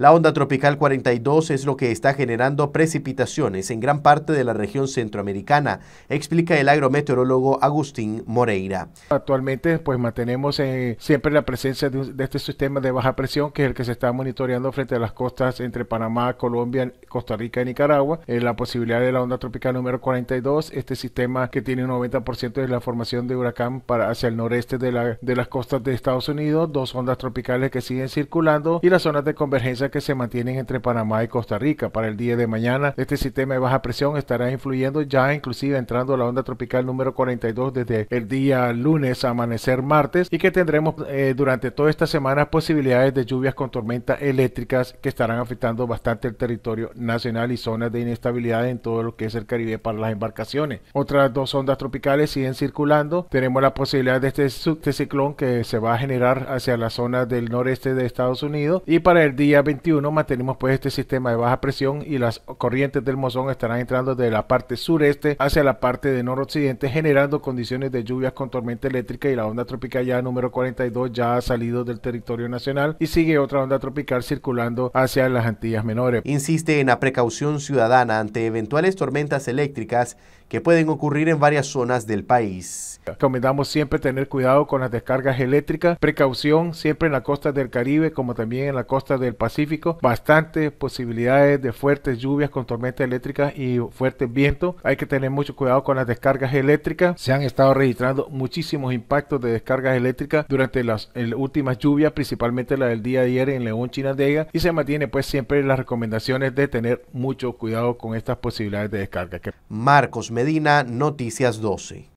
La onda tropical 42 es lo que está generando precipitaciones en gran parte de la región centroamericana, explica el agrometeorólogo Agustín Moreira. Actualmente pues mantenemos eh, siempre la presencia de, este sistema de baja presión que es el que se está monitoreando frente a las costas entre Panamá, Colombia, Costa Rica y Nicaragua. Eh, la posibilidad de la onda tropical número 42, este sistema que tiene un 90% de la formación de huracán para hacia el noreste de, de las costas de Estados Unidos, dos ondas tropicales que siguen circulando y las zonas de convergencia que se mantienen entre Panamá y Costa Rica. Para el día de mañana, este sistema de baja presión estará influyendo ya inclusive entrando la onda tropical número 42 desde el día lunes a amanecer martes y que tendremos eh, durante toda esta semana posibilidades de lluvias con tormentas eléctricas que estarán afectando bastante el territorio nacional y zonas de inestabilidad en todo lo que es el Caribe para las embarcaciones. Otras dos ondas tropicales siguen circulando. Tenemos la posibilidad de este, subteciclón que se va a generar hacia la zona del noreste de Estados Unidos y para el día 20 mantenemos pues este sistema de baja presión y las corrientes del mozón estarán entrando de la parte sureste hacia la parte de noroccidente generando condiciones de lluvias con tormenta eléctrica y la onda tropical ya número 42 ya ha salido del territorio nacional y sigue otra onda tropical circulando hacia las Antillas Menores. Insiste en la precaución ciudadana ante eventuales tormentas eléctricas que pueden ocurrir en varias zonas del país. Recomendamos siempre tener cuidado con las descargas eléctricas, precaución siempre en la costa del Caribe como también en la costa del Pacífico bastante bastantes posibilidades de fuertes lluvias con tormentas eléctricas y fuertes vientos. Hay que tener mucho cuidado con las descargas eléctricas. Se han estado registrando muchísimos impactos de descargas eléctricas durante las, últimas lluvias, principalmente la del día de ayer en León, Chinandega, y se mantiene pues siempre las recomendaciones de tener mucho cuidado con estas posibilidades de descarga. Marcos Medina, Noticias 12.